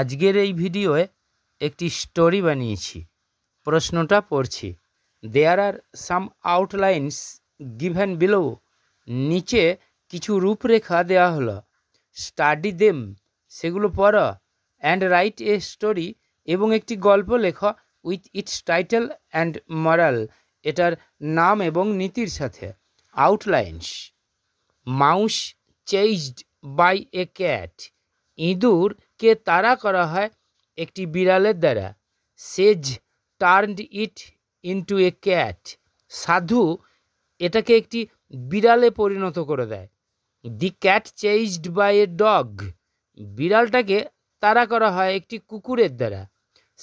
আজকের এই ভিডিওয়ে একটি স্টোরি বানিয়েছি প্রশ্নটা পড়ছি there are some outlines given below নিচে কিছু রূপরেখা দেওয়া হলো স্টাডি দেম সেগুলো পড়ো অ্যান্ড রাইট এ স্টোরি এবং একটি গল্প লেখ with its title and moral এটার নাম এবং নীতির সাথে outlines mouse chased by a cat ইঁদুরকে তাড়া করা হয় একটি বিড়ালের দ্বারা sage turned it into a cat সাধু এটাকে একটি বিড়ালে পরিণত করে দেয় the cat chased by a dog বিড়ালটাকে তারা করা হয় একটি কুকুরের দ্বারা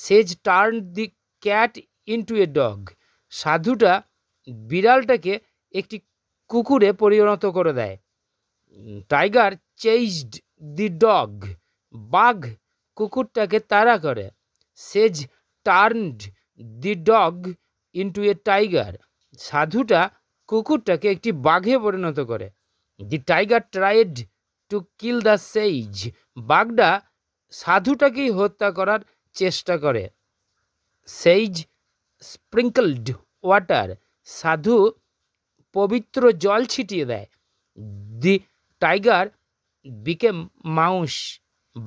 sage turn the cat into a dog সাধুটা বিড়ালটাকে একটি কুকুরে পরিণত করে দেয় টাইগার চেইজড দি ডগ বাঘ কুকুরটাকে তাড়া করে sage turned the dog into a tiger সাধুটা কুকুরটাকে একটি বাঘে পরিণত করে the tiger tried to kill the sage বাঘটা সাধুটাকেই হত্যা করার চেষ্টা করে সেইজ স্প্রিঙ্কলড ওয়াটার সাধু পবিত্র জল ছিটিয়ে দেয় দি টাইগার বিকে মাউস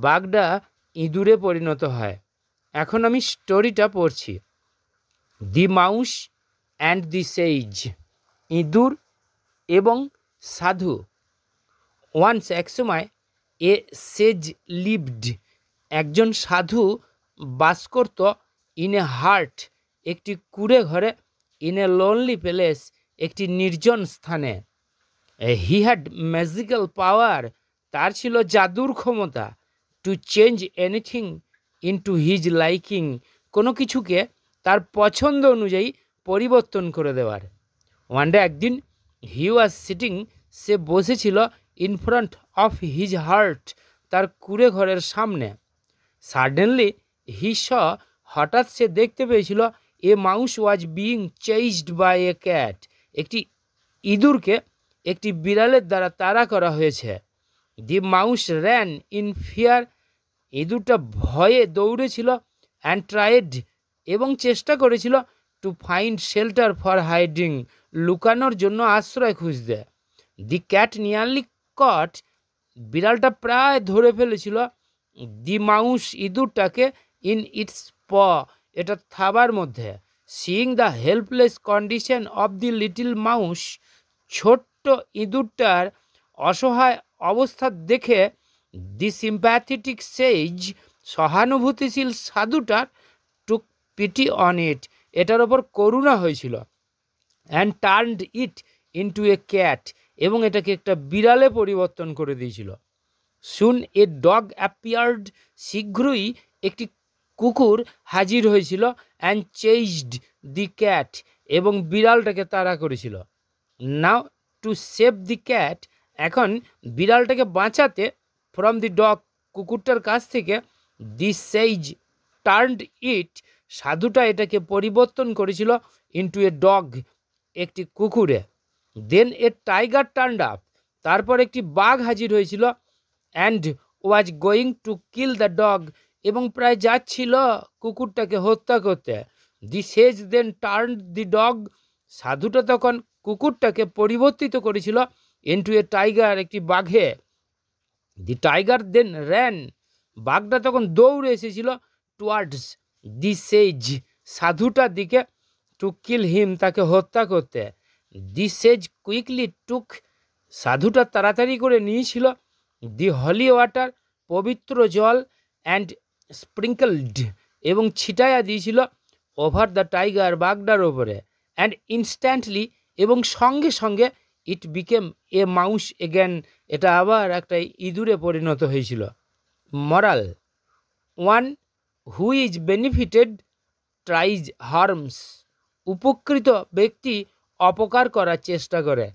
বাঘডা ইঁদুরে পরিণত হয় এখন আমি স্টোরিটা পড়ছি দি মাউস অ্যান্ড দি সেইজ ইঁদুর এবং সাধু ওয়ান্স একসময় এ সেজ লিভড একজন সাধু বাস করত ইন এ হার্ট একটি কুড়ে ঘরে ইন এ লোনলি প্যালেস একটি নির্জন স্থানে হি হ্যাড ম্যাজিক্যাল পাওয়ার তার ছিল জাদুর ক্ষমতা to change anything into his liking কোনো কিছুকে তার পছন্দ অনুযায়ী পরিবর্তন করে দেওয়ার ডে একদিন হি ওয়াজ সিটিং সে বসেছিল in front of his hut তার কুড়ে ঘরের সামনে সাডেনলি হি স হঠাৎ সে দেখতে পেয়েছিল a mouse was being chased by a cat একটি ইঁদুরকে একটি বিড়ালের দ্বারা তাড়া করা হয়েছে the mouse ran in fear ইঁদুরটা ভয়ে দৌড়েছিল অ্যান্ড ট্রায়েড এবং চেষ্টা করেছিল to find shelter for hiding লুকানোর জন্য আশ্রয় খুঁজতে দি ক্যাট নিয়ারলি কট বিড়ালটা প্রায় ধরে ফেলেছিল দি মাউস ইঁদুরটাকে ইন ইটস প এটা থাবার মধ্যে seeing the helpless condition of the little mouse ছোট্ট ইঁদুরটার অসহায় অবস্থা দেখে দি সিম্প্যাথেটিক সেজ সহানুভূতিশীল সাধুটার টুক পিটি অন ইট এটার ওপর করুণা হয়েছিল and turned it into a cat এবং এটাকে একটা বিড়ালে পরিবর্তন করে দিয়েছিল সুন এ ডগ অ্যাপিয়ার্ড শীঘ্রই একটি কুকুর হাজির হয়েছিল অ্যান্ড চেইজড দি ক্যাট এবং বিড়ালটাকে তাড়া করেছিল now to save the cat এখন বিড়ালটাকে বাঁচাতে ফ্রম দি ডগ কুকুরটার কাছ থেকে দি সেইজ টার্নড ইট সাধুটা এটাকে পরিবর্তন করেছিল ইন্টু এ ডগ একটি কুকুরে then a tiger turned up তারপর একটি বাঘ হাজির হয়েছিল and was going to kill the dog এবং প্রায় যাচ্ছিল কুকুরটাকে হত্যা করতে দি সেজ দেন টার্ন দি ডগ সাধুটা তখন কুকুরটাকে পরিবর্তিত করেছিল ইন্টু এ টাইগার একটি বাঘে দি টাইগার দেন র্যান বাঘটা তখন দৌড়ে এসেছিল টুয়ার্ডস দি সেজ সাধুটার দিকে টু কিল হিম তাকে হত্যা করতে দি সেজ কুইকলি টুক সাধুটা তাড়াতাড়ি করে নিয়েছিল দি হলি ওয়াটার পবিত্র জল অ্যান্ড স্প্রিঙ্কলড এবং ছিটায়া দিয়েছিল ওভার দ্য টাইগার বাগডার ওপরে অ্যান্ড ইনস্ট্যান্টলি এবং সঙ্গে সঙ্গে it became a mouse again এটা আবার একটা ইঁদুরে পরিণত হয়েছিল moral one who is benefited tries harms উপকৃত ব্যক্তি অপকার করার চেষ্টা করে